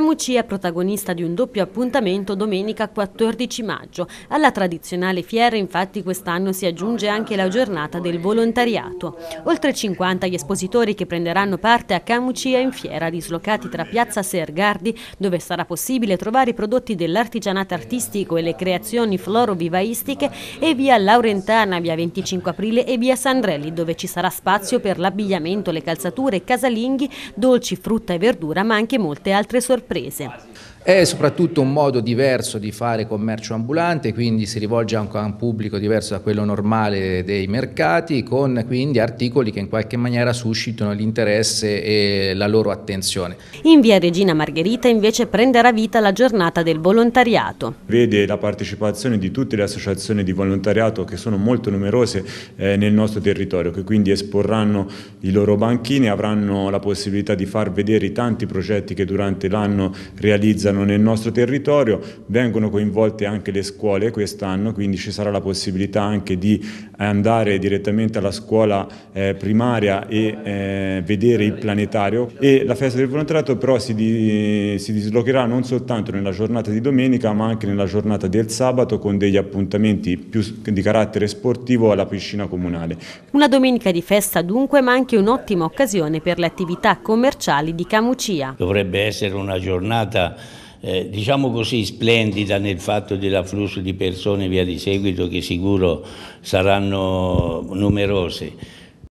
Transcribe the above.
Camucia è protagonista di un doppio appuntamento domenica 14 maggio. Alla tradizionale fiera infatti quest'anno si aggiunge anche la giornata del volontariato. Oltre 50 gli espositori che prenderanno parte a Camucia in fiera dislocati tra piazza Sergardi dove sarà possibile trovare i prodotti dell'artigianato artistico e le creazioni florovivaistiche e via Laurentana, via 25 aprile e via Sandrelli dove ci sarà spazio per l'abbigliamento, le calzature, casalinghi, dolci, frutta e verdura ma anche molte altre sorprese imprese. È soprattutto un modo diverso di fare commercio ambulante, quindi si rivolge anche a un pubblico diverso da quello normale dei mercati, con quindi articoli che in qualche maniera suscitano l'interesse e la loro attenzione. In via Regina Margherita invece prenderà vita la giornata del volontariato. Vede la partecipazione di tutte le associazioni di volontariato che sono molto numerose eh, nel nostro territorio, che quindi esporranno i loro banchini avranno la possibilità di far vedere i tanti progetti che durante l'anno realizzano sono nel nostro territorio, vengono coinvolte anche le scuole quest'anno, quindi ci sarà la possibilità anche di eh, andare direttamente alla scuola eh, primaria e eh, vedere il planetario e la festa del volontariato però si, di, si dislocherà non soltanto nella giornata di domenica ma anche nella giornata del sabato con degli appuntamenti più di carattere sportivo alla piscina comunale. Una domenica di festa dunque ma anche un'ottima occasione per le attività commerciali di Camucia. Dovrebbe essere una giornata eh, diciamo così, splendida nel fatto dell'afflusso di persone via di seguito che sicuro saranno numerose.